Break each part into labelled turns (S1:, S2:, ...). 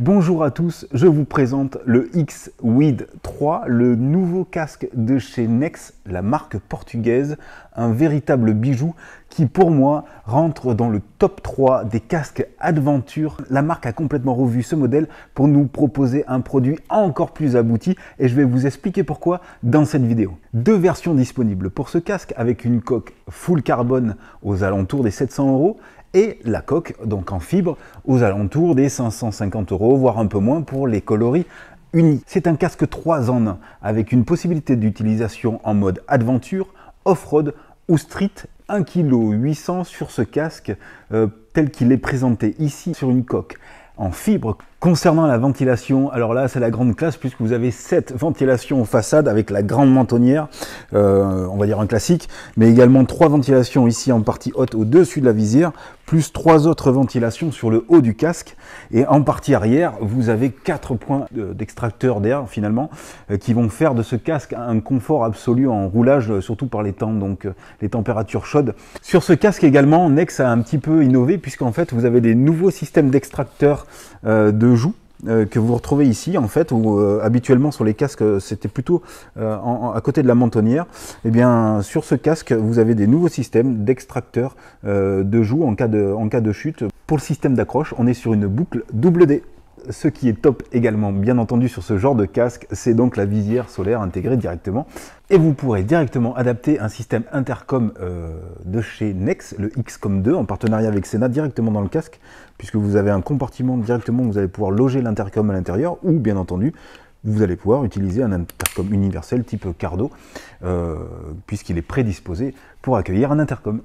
S1: Bonjour à tous, je vous présente le X-Weed 3, le nouveau casque de chez Nex, la marque portugaise, un véritable bijou qui pour moi rentre dans le top 3 des casques adventure. La marque a complètement revu ce modèle pour nous proposer un produit encore plus abouti et je vais vous expliquer pourquoi dans cette vidéo. Deux versions disponibles pour ce casque avec une coque full carbone aux alentours des 700 euros et la coque, donc en fibre, aux alentours des 550 euros, voire un peu moins pour les coloris unis. C'est un casque 3 en 1 avec une possibilité d'utilisation en mode aventure, off-road ou street 1,8 kg sur ce casque euh, tel qu'il est présenté ici sur une coque en fibre Concernant la ventilation, alors là c'est la grande classe puisque vous avez sept ventilations aux façades avec la grande mentonnière, euh, on va dire un classique, mais également trois ventilations ici en partie haute au-dessus de la visière, plus trois autres ventilations sur le haut du casque et en partie arrière vous avez quatre points d'extracteur d'air finalement euh, qui vont faire de ce casque un confort absolu en roulage, euh, surtout par les temps, donc les températures chaudes. Sur ce casque également, Nex a un petit peu innové puisqu'en fait vous avez des nouveaux systèmes d'extracteurs de joue euh, que vous retrouvez ici en fait ou euh, habituellement sur les casques euh, c'était plutôt à côté de la mentonnière et eh bien sur ce casque vous avez des nouveaux systèmes d'extracteurs de joues en cas de, en cas de chute pour le système d'accroche on est sur une boucle double D ce qui est top également, bien entendu, sur ce genre de casque, c'est donc la visière solaire intégrée directement. Et vous pourrez directement adapter un système intercom euh, de chez Nex, le XCOM2, en partenariat avec Sena, directement dans le casque, puisque vous avez un compartiment directement où vous allez pouvoir loger l'intercom à l'intérieur, ou bien entendu, vous allez pouvoir utiliser un intercom universel type Cardo, euh, puisqu'il est prédisposé pour accueillir un intercom.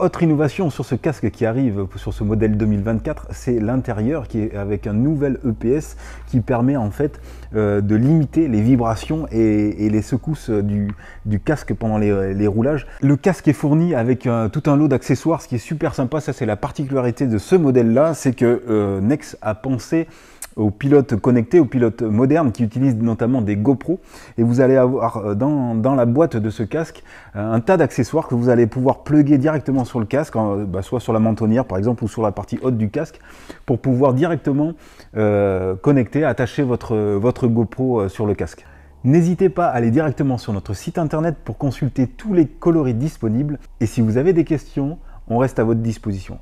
S1: Autre innovation sur ce casque qui arrive sur ce modèle 2024, c'est l'intérieur qui est avec un nouvel EPS qui permet en fait euh, de limiter les vibrations et, les secousses du, casque pendant les, roulages. Le casque est fourni avec tout un lot d'accessoires, ce qui est super sympa. Ça, c'est la particularité de ce modèle-là, c'est que euh, Nex a pensé aux pilotes connectés, aux pilotes modernes qui utilisent notamment des GoPro. Et vous allez avoir euh, dans, la boîte de ce casque euh, un tas d'accessoires que vous allez pouvoir pluguer directement sur le casque, euh, bah, soit sur la mentonnière par exemple ou sur la partie haute du casque, pour pouvoir directement connecter, attacher votre, votre GoPro sur le casque. N'hésitez pas à aller directement sur notre site internet pour consulter tous les coloris disponibles. Et si vous avez des questions, on reste à votre disposition.